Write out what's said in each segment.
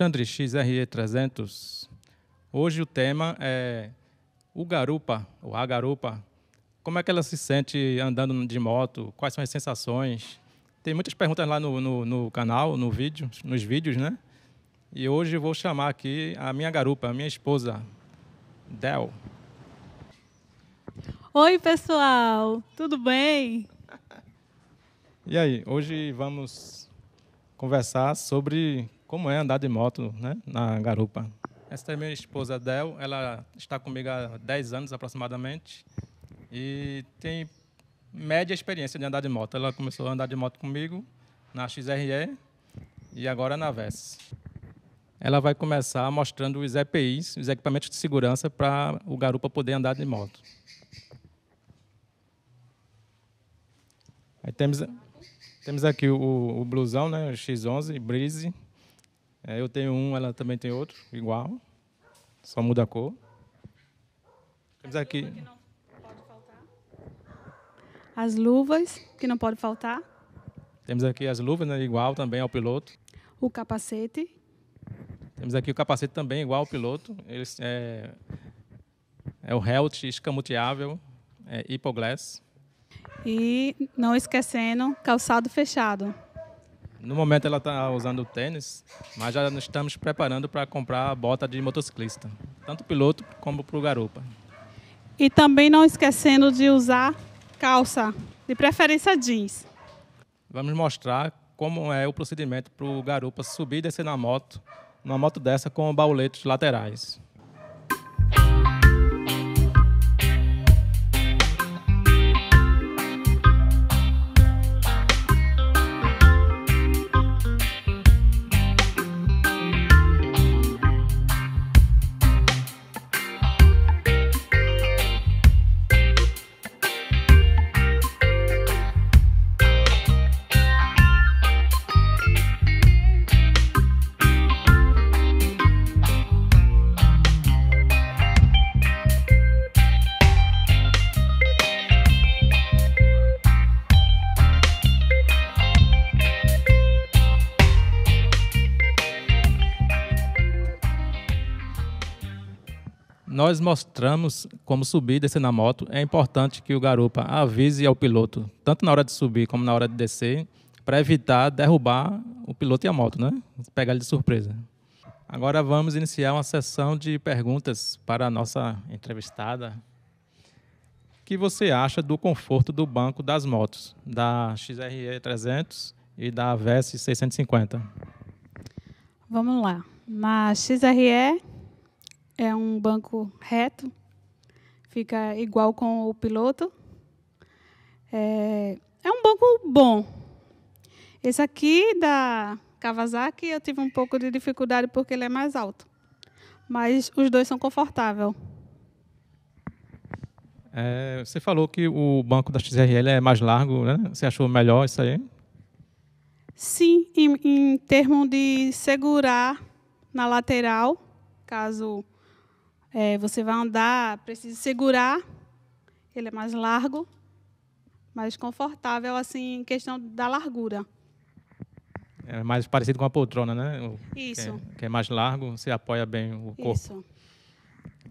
Alexandre XRE300. Hoje o tema é o garupa, ou a garupa. Como é que ela se sente andando de moto? Quais são as sensações? Tem muitas perguntas lá no, no, no canal, no vídeo, nos vídeos, né? E hoje vou chamar aqui a minha garupa, a minha esposa, Del. Oi, pessoal, tudo bem? E aí, hoje vamos conversar sobre como é andar de moto né, na garupa. Essa é minha esposa, Del, Ela está comigo há 10 anos aproximadamente e tem média experiência de andar de moto. Ela começou a andar de moto comigo na XRE e agora na VES. Ela vai começar mostrando os EPIs, os equipamentos de segurança, para o garupa poder andar de moto. Aí temos, temos aqui o, o blusão, né, o X11 Breeze. É, eu tenho um, ela também tem outro, igual. Só muda a cor. Temos aqui. As luvas, que não pode faltar. Temos aqui as luvas, né, igual também ao piloto. O capacete. Temos aqui o capacete também, igual ao piloto. Ele, é, é o Helt escamoteável, é, hipoglass. E não esquecendo, calçado fechado. No momento ela está usando tênis, mas já estamos preparando para comprar a bota de motociclista, tanto piloto como para o garupa. E também não esquecendo de usar calça, de preferência jeans. Vamos mostrar como é o procedimento para o garupa subir e descer na moto, numa moto dessa com bauletes laterais. nós mostramos como subir e descer na moto. É importante que o garupa avise ao piloto, tanto na hora de subir como na hora de descer, para evitar derrubar o piloto e a moto, né? Pegar ele de surpresa. Agora vamos iniciar uma sessão de perguntas para a nossa entrevistada. O que você acha do conforto do banco das motos, da XRE 300 e da Vs 650? Vamos lá. Na XRE é um banco reto, fica igual com o piloto. É, é um banco bom. Esse aqui da Kawasaki eu tive um pouco de dificuldade porque ele é mais alto. Mas os dois são confortáveis. É, você falou que o banco da XRL é mais largo, né? Você achou melhor isso aí? Sim, em, em termos de segurar na lateral, caso é, você vai andar, precisa segurar. Ele é mais largo, mais confortável, assim, em questão da largura. É mais parecido com a poltrona, né? O, Isso. Que é, que é, mais largo, você apoia bem o corpo. Isso.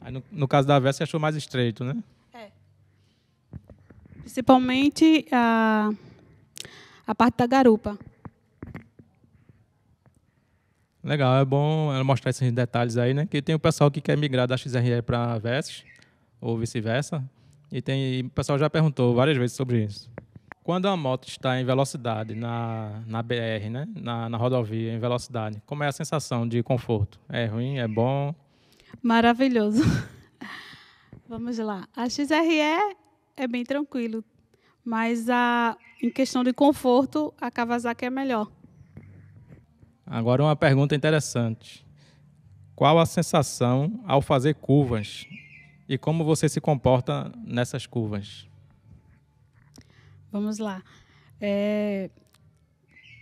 Aí, no, no caso da veste, você achou mais estreito, né? É. Principalmente a, a parte da garupa. Legal, é bom é, mostrar esses detalhes aí, né? Que tem o pessoal que quer migrar da XRE para Ves ou vice-versa. E tem, e o pessoal já perguntou várias vezes sobre isso. Quando a moto está em velocidade na, na BR, né? Na, na rodovia, em velocidade, como é a sensação de conforto? É ruim? É bom? Maravilhoso. Vamos lá. A XRE é bem tranquilo, mas a, em questão de conforto, a Kawasaki é melhor. Agora uma pergunta interessante. Qual a sensação ao fazer curvas e como você se comporta nessas curvas? Vamos lá. É...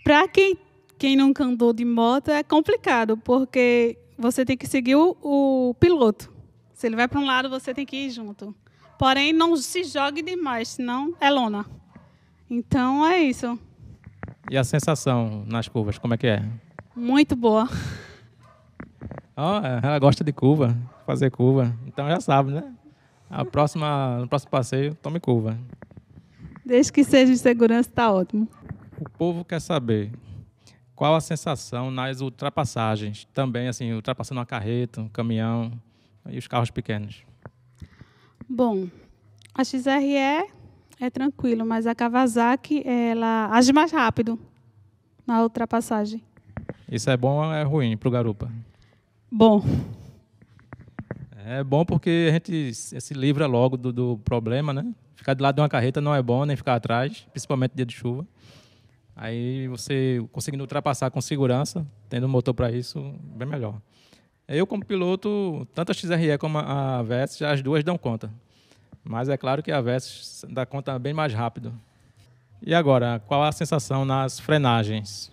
Para quem, quem não andou de moto é complicado, porque você tem que seguir o, o piloto. Se ele vai para um lado, você tem que ir junto. Porém, não se jogue demais, senão é lona. Então é isso. E a sensação nas curvas, como é que é? Muito boa. Oh, ela gosta de curva, fazer curva. Então já sabe, né? A próxima, no próximo passeio, tome curva. Desde que seja de segurança, está ótimo. O povo quer saber qual a sensação nas ultrapassagens. Também, assim, ultrapassando uma carreta, um caminhão e os carros pequenos. Bom, a XRE é, é tranquilo, mas a Kawasaki, ela age mais rápido na ultrapassagem. Isso é bom ou é ruim para o garupa? Bom. É bom porque a gente se livra logo do, do, problema, né? Ficar de lado de uma carreta não é bom, nem ficar atrás, principalmente dia de chuva. Aí você conseguindo ultrapassar com segurança, tendo um motor para isso, bem melhor. Eu, como piloto, tanto a XRE como a Vest, as duas dão conta. Mas é claro que a Vest dá conta bem mais rápido. E agora, qual a sensação nas frenagens?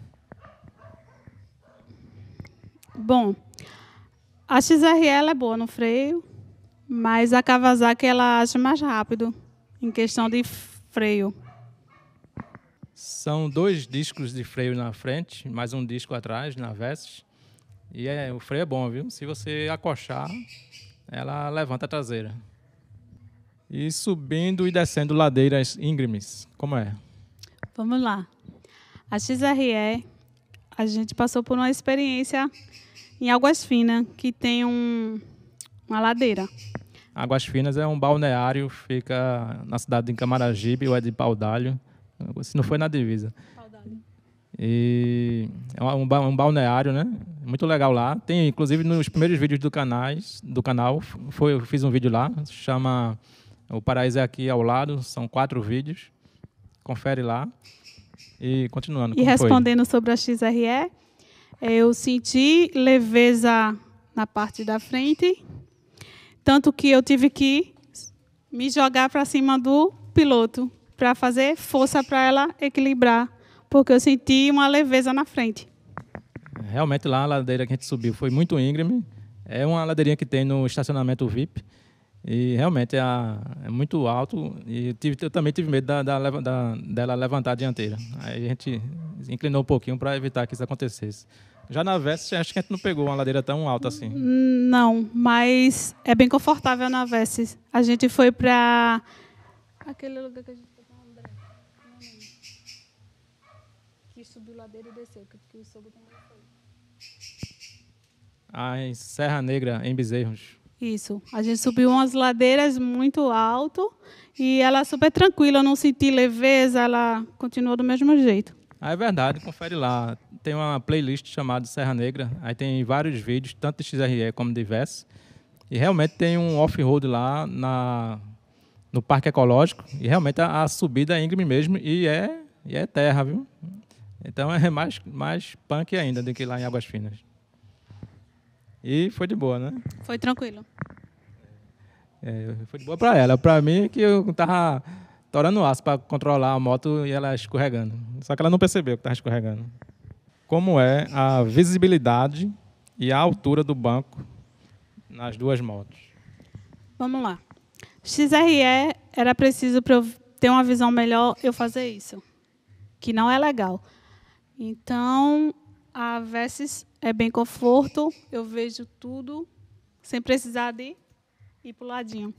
Bom, a XRL é boa no freio, mas a Kawasaki ela age mais rápido em questão de freio. São dois discos de freio na frente, mais um disco atrás, na Vesis. E é, o freio é bom, viu? Se você acochar, ela levanta a traseira. E subindo e descendo ladeiras íngremes, como é? Vamos lá. A XRE a gente passou por uma experiência em Águas Finas, que tem um, uma ladeira. Águas Finas é um balneário, fica na cidade de Camaragibe, ou é de Paudalho, se não foi na divisa. E é um, um balneário, né? Muito legal lá. Tem, inclusive, nos primeiros vídeos do, canais, do canal, foi, eu fiz um vídeo lá, chama O Paraíso é Aqui ao Lado, são quatro vídeos. Confere lá. E continuando. E respondendo foi? sobre a XRE, é, eu senti leveza na parte da frente, tanto que eu tive que me jogar para cima do piloto para fazer força para ela equilibrar, porque eu senti uma leveza na frente. Realmente lá a ladeira que a gente subiu foi muito íngreme. É uma ladeirinha que tem no estacionamento VIP. E realmente é, é muito alto. E eu, tive, eu também tive medo da, da, da, dela levantar a dianteira. Aí a gente inclinou um pouquinho para evitar que isso acontecesse. Já na Veste, acho que a gente não pegou uma ladeira tão alta assim. Não, mas é bem confortável na Veste. A gente foi para aquele lugar que a gente foi com o André. Que subiu ladeira e desceu, porque o sogro também foi. Ah, em Serra Negra, em Bezerros. Isso. A gente subiu umas ladeiras muito alto e ela é super tranquila, eu não senti leveza, ela continuou do mesmo jeito. Ah, é verdade, confere lá. Tem uma playlist chamada Serra Negra, aí tem vários vídeos, tanto de XRE como de Verso. E realmente tem um off-road lá na, no Parque Ecológico. E realmente a, a subida é íngreme mesmo e é, e é terra, viu? Então é mais, mais punk ainda do que lá em Águas Finas. E foi de boa, né? Foi tranquilo. É, foi de boa para ela. Para mim, que eu tava torando aço para controlar a moto e ela escorregando. Só que ela não percebeu que estava escorregando. Como é a visibilidade e a altura do banco nas duas motos? Vamos lá. XRE era preciso para eu ter uma visão melhor eu fazer isso, que não é legal. Então, a Vessis é bem conforto, eu vejo tudo sem precisar de ir para o ladinho.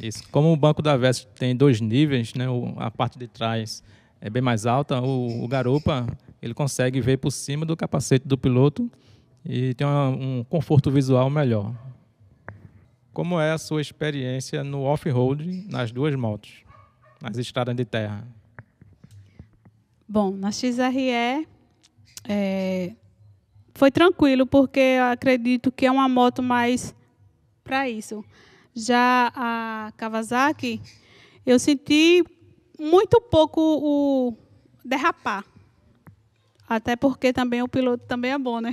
Isso. Como o banco da Vessis tem dois níveis, né, a parte de trás é bem mais alta, o, o garupa ele consegue ver por cima do capacete do piloto e tem uma, um conforto visual melhor. Como é a sua experiência no off-road nas duas motos, nas estradas de terra? Bom, na XRE é, foi tranquilo, porque acredito que é uma moto mais para isso. Já a Kawasaki, eu senti muito pouco o derrapar. Até porque também o piloto também é bom, né?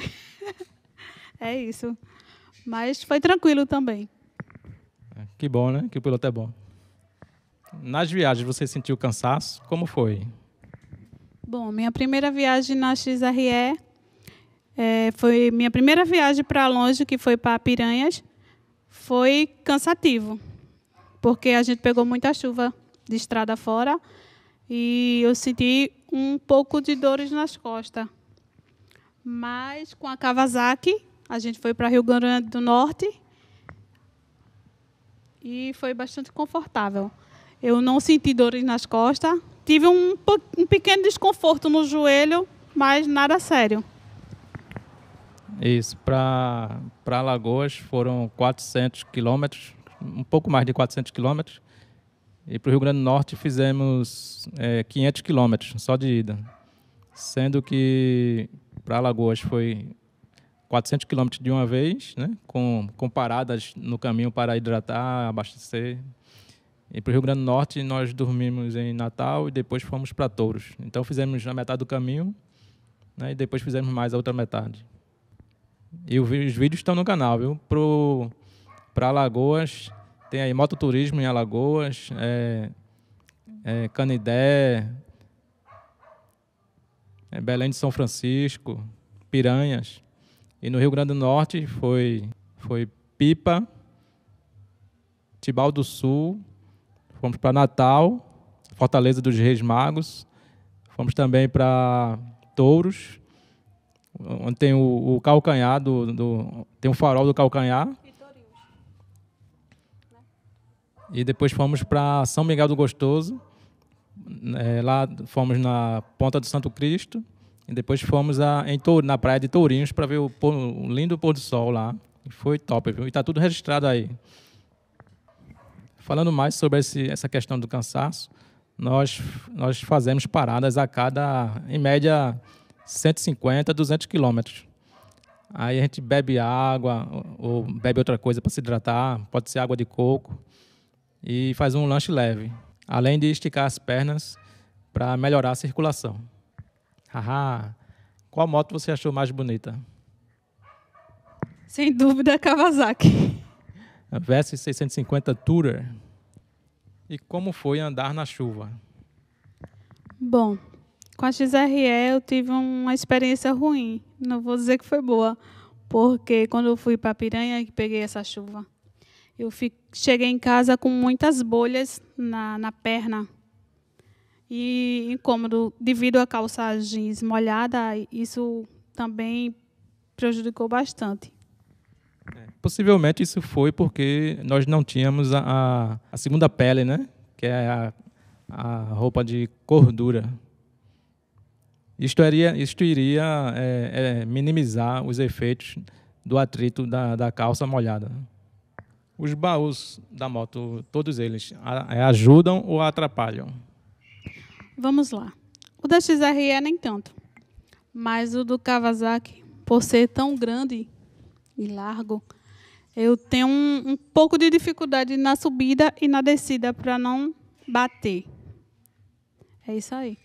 é isso. Mas foi tranquilo também. É, que bom, né? Que o piloto é bom. Nas viagens, você sentiu cansaço? Como foi? Bom, minha primeira viagem na XRE é, foi minha primeira viagem para longe, que foi para Piranhas, foi cansativo, porque a gente pegou muita chuva de estrada fora e eu senti um pouco de dores nas costas. Mas com a Kawasaki, a gente foi para Rio Grande do Norte e foi bastante confortável. Eu não senti dores nas costas, tive um, um pequeno desconforto no joelho, mas nada sério. Isso, para Lagoas foram 400 quilômetros, um pouco mais de 400 quilômetros. E para o Rio Grande do Norte fizemos é, 500 quilômetros só de ida. Sendo que para Lagoas foi 400 quilômetros de uma vez, né, com, com paradas no caminho para hidratar, abastecer, e para o Rio Grande do Norte, nós dormimos em Natal e depois fomos para Touros. Então, fizemos na metade do caminho né, e depois fizemos mais a outra metade. E os vídeos estão no canal, viu? Para Alagoas, tem aí mototurismo em Alagoas, é, é Canidé, é Belém de São Francisco, Piranhas. E no Rio Grande do Norte foi, foi Pipa, Tibau do Sul, Fomos para Natal, Fortaleza dos Reis Magos. Fomos também para Touros, onde tem o, o calcanhar do, do, tem um farol do calcanhar. E depois fomos para São Miguel do Gostoso. É, lá fomos na Ponta do Santo Cristo. E depois fomos a, em, na Praia de Tourinhos para ver o, o lindo pôr do sol lá. E foi top, viu? E está tudo registrado aí. Falando mais sobre esse, essa questão do cansaço, nós, nós fazemos paradas a cada, em média, 150, 200 quilômetros. Aí a gente bebe água ou bebe outra coisa para se hidratar, pode ser água de coco, e faz um lanche leve, além de esticar as pernas para melhorar a circulação. Haha, qual moto você achou mais bonita? Sem dúvida, Kawasaki a 650 Tourer. E como foi andar na chuva? Bom, com a XRE eu tive uma experiência ruim. Não vou dizer que foi boa, porque quando eu fui para Piranha que peguei essa chuva, eu fiquei, cheguei em casa com muitas bolhas na, na perna e incômodo devido à calça jeans molhada. Isso também prejudicou bastante. Possivelmente isso foi porque nós não tínhamos a, a segunda pele, né? que é a, a roupa de cordura. Isto iria, isto iria é, é, minimizar os efeitos do atrito da, da calça molhada. Os baús da moto, todos eles, ajudam ou atrapalham? Vamos lá. O da XRE é nem tanto, mas o do Kawasaki, por ser tão grande e largo, eu tenho um, um pouco de dificuldade na subida e na descida para não bater. É isso aí.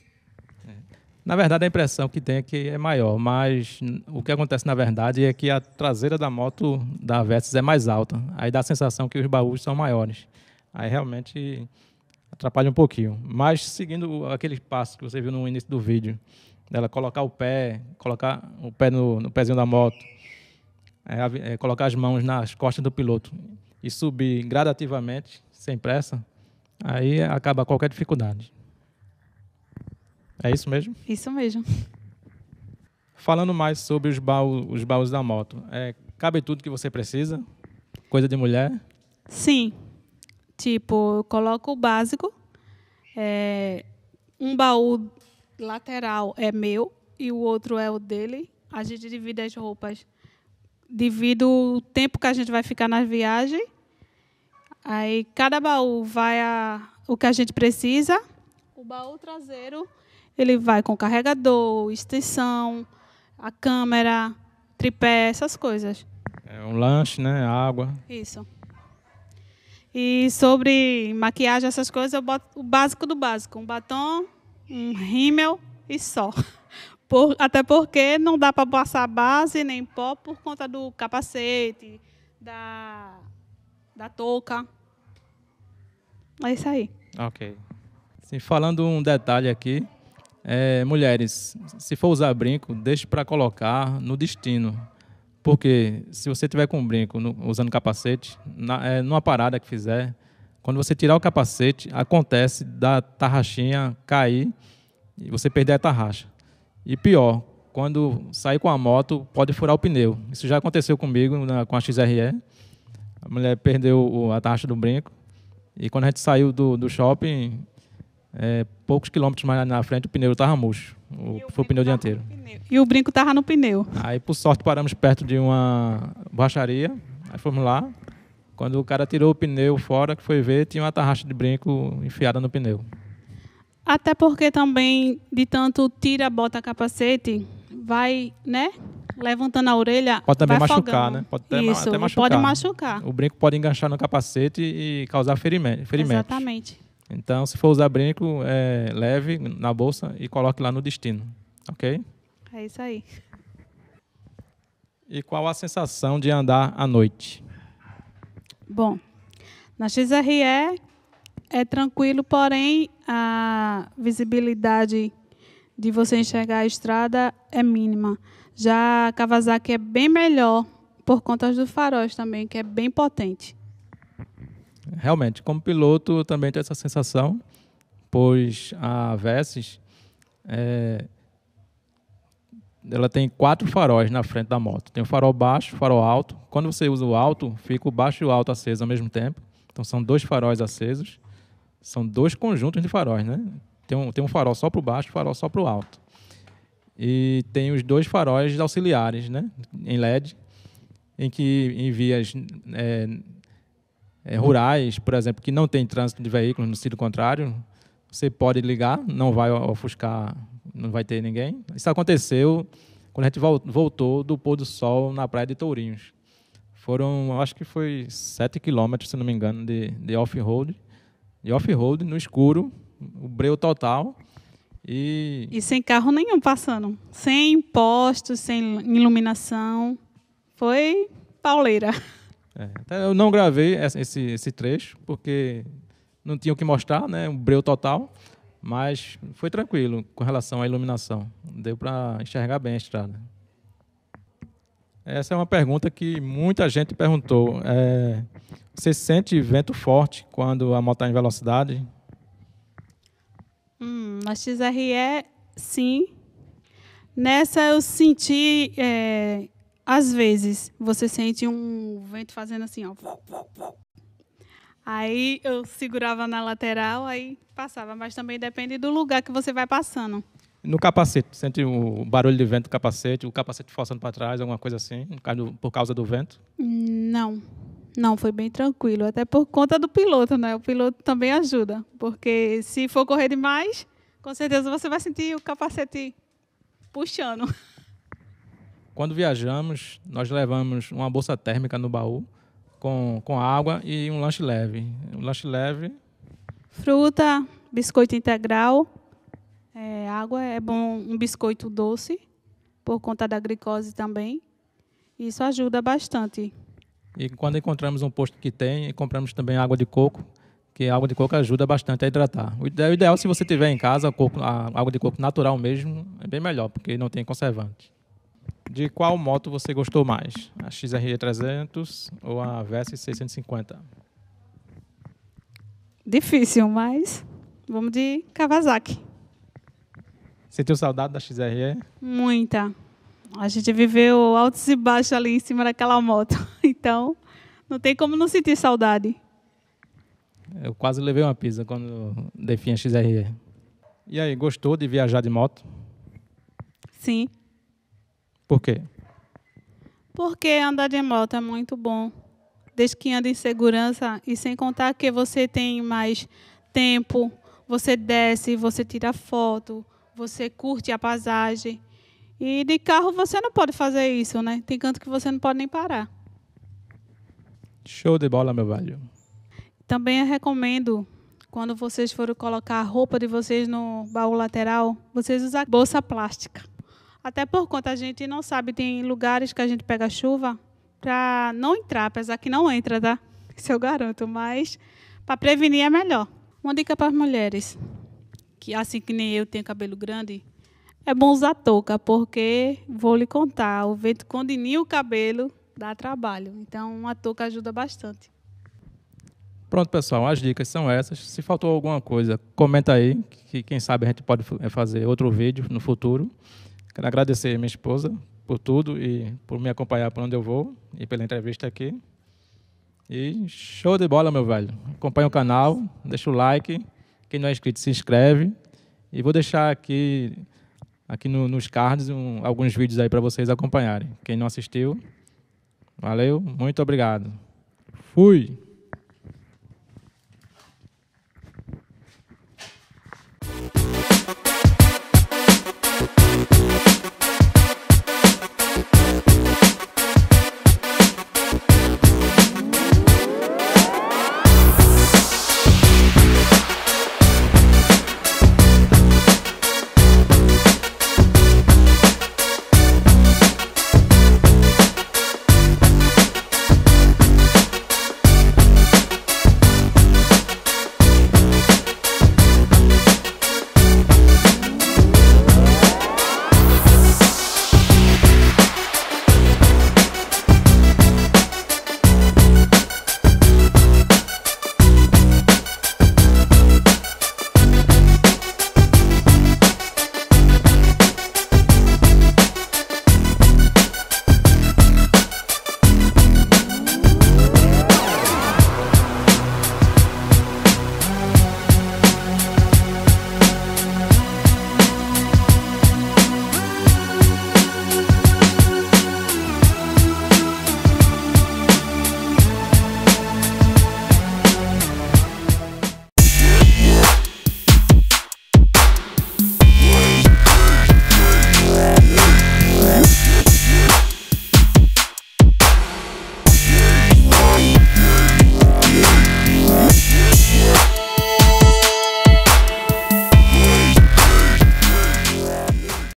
Na verdade, a impressão que tem é que é maior, mas o que acontece na verdade é que a traseira da moto da Versys é mais alta. Aí dá a sensação que os baús são maiores. Aí realmente atrapalha um pouquinho. Mas seguindo aquele passo que você viu no início do vídeo, dela colocar o pé, colocar o pé no, no pezinho da moto, é, é, colocar as mãos nas costas do piloto e subir gradativamente, sem pressa, aí acaba qualquer dificuldade. É isso mesmo? Isso mesmo. Falando mais sobre os baús, os baús da moto, é, cabe tudo que você precisa? Coisa de mulher? Sim. Tipo, eu coloco o básico. É, um baú lateral é meu e o outro é o dele. A gente divide as roupas divido o tempo que a gente vai ficar na viagem. Aí cada baú vai a, o que a gente precisa. O baú traseiro ele vai com carregador, extensão, a câmera, tripé, essas coisas. É um lanche, né? Água. Isso. E sobre maquiagem, essas coisas, eu boto o básico do básico: um batom, um rímel e só. Por, até porque não dá para passar base nem pó por conta do capacete, da, da touca. É isso aí. Ok. Sim, falando um detalhe aqui, é, mulheres, se for usar brinco, deixe para colocar no destino. Porque se você tiver com brinco no, usando capacete, na, é, numa parada que fizer, quando você tirar o capacete, acontece da tarraxinha cair e você perder a tarraxa. E pior, quando sai com a moto, pode furar o pneu. Isso já aconteceu comigo na, com a XRE. A mulher perdeu a taxa do brinco. E quando a gente saiu do, do shopping, é, poucos quilômetros mais na frente, o pneu estava murcho. O, o foi o pneu dianteiro. Pneu. E o brinco estava no pneu. Aí, por sorte, paramos perto de uma baixaria. Aí fomos lá. Quando o cara tirou o pneu fora, que foi ver, tinha uma tarraxa de brinco enfiada no pneu. Até porque também, de tanto tira, bota capacete, vai, né? Levantando a orelha. Pode também machucar, afogando. né? Pode até, Isso, até machucar. pode machucar. O brinco pode enganchar no capacete e causar ferimento, ferimentos. Exatamente. Então, se for usar brinco, é, leve na bolsa e coloque lá no destino. Ok? É isso aí. E qual a sensação de andar à noite? Bom, na XRE, é tranquilo, porém a visibilidade de você enxergar a estrada é mínima. Já a Kawasaki é bem melhor por conta do faróis também, que é bem potente. Realmente, como piloto também tenho essa sensação, pois a Vessis é, ela tem quatro faróis na frente da moto. Tem o farol baixo, farol alto. Quando você usa o alto, fica o baixo e o alto aceso ao mesmo tempo. Então são dois faróis acesos. São dois conjuntos de faróis, né? Tem um, tem um farol só para o baixo e um farol só para o alto. E tem os dois faróis auxiliares, né? Em LED, em que em vias é, é, rurais, por exemplo, que não tem trânsito de veículos no sentido contrário, você pode ligar, não vai ofuscar, não vai ter ninguém. Isso aconteceu quando a gente voltou do pôr do sol na praia de Tourinhos. Foram, acho que foi 7 quilômetros, se não me engano, de, de off-road e off-road no escuro, o breu total. E... e sem carro nenhum passando. Sem postos, sem iluminação. Foi pauleira. É, então eu não gravei esse, esse trecho, porque não tinha o que mostrar, né? Um breu total. Mas foi tranquilo com relação à iluminação. Deu para enxergar bem a estrada. Essa é uma pergunta que muita gente perguntou. É, você sente vento forte quando a moto está em velocidade? Hum, na XRE, sim. Nessa eu senti, é, às vezes, você sente um vento fazendo assim, ó. Aí eu segurava na lateral, aí passava. Mas também depende do lugar que você vai passando. No capacete, sente o barulho de vento do capacete, o capacete forçando para trás, alguma coisa assim, por causa do vento? Não. Não. Não, foi bem tranquilo, até por conta do piloto, né? O piloto também ajuda, porque se for correr demais, com certeza você vai sentir o capacete puxando. Quando viajamos, nós levamos uma bolsa térmica no baú com, com água e um lanche leve. Um lanche leve. Fruta, biscoito integral, é, água é bom, um biscoito doce, por conta da glicose também. Isso ajuda bastante. E quando encontramos um posto que tem, compramos também água de coco, que a água de coco ajuda bastante a hidratar. O ideal, o ideal se você tiver em casa coco, a água de coco natural mesmo, é bem melhor, porque não tem conservante. De qual moto você gostou mais? A XRE 300 ou a Versys 650? Difícil, mas vamos de Kawasaki. Sentiu saudade da XRE? Muita. A gente viveu altos e baixos ali em cima daquela moto. Então, não tem como não sentir saudade. Eu quase levei uma pizza quando definha XRE. E aí, gostou de viajar de moto? Sim. Por quê? Porque andar de moto é muito bom. Desde que anda em segurança e sem contar que você tem mais tempo, você desce, você tira foto, você curte a paisagem. E de carro você não pode fazer isso, né? Tem canto que você não pode nem parar. Show de bola, meu velho. Também recomendo quando vocês forem colocar a roupa de vocês no baú lateral, vocês usar bolsa plástica. Até por conta a gente não sabe, tem lugares que a gente pega chuva para não entrar, apesar que não entra, tá? Isso eu garanto, mas para prevenir é melhor. Uma dica para as mulheres, que assim que nem eu tenho cabelo grande, é bom usar touca, porque vou lhe contar, o vento condinia o cabelo dá trabalho. Então, uma touca ajuda bastante. Pronto, pessoal, as dicas são essas. Se faltou alguma coisa, comenta aí, que quem sabe a gente pode eh, fazer outro vídeo no futuro. Quero agradecer a minha esposa por tudo e por me acompanhar para onde eu vou e pela entrevista aqui. E show de bola, meu velho. Acompanha o canal, deixa o like. Quem não é inscrito, se inscreve. E vou deixar aqui, aqui no, nos cards um, alguns vídeos aí para vocês acompanharem. Quem não assistiu, Valeu, muito obrigado. Fui!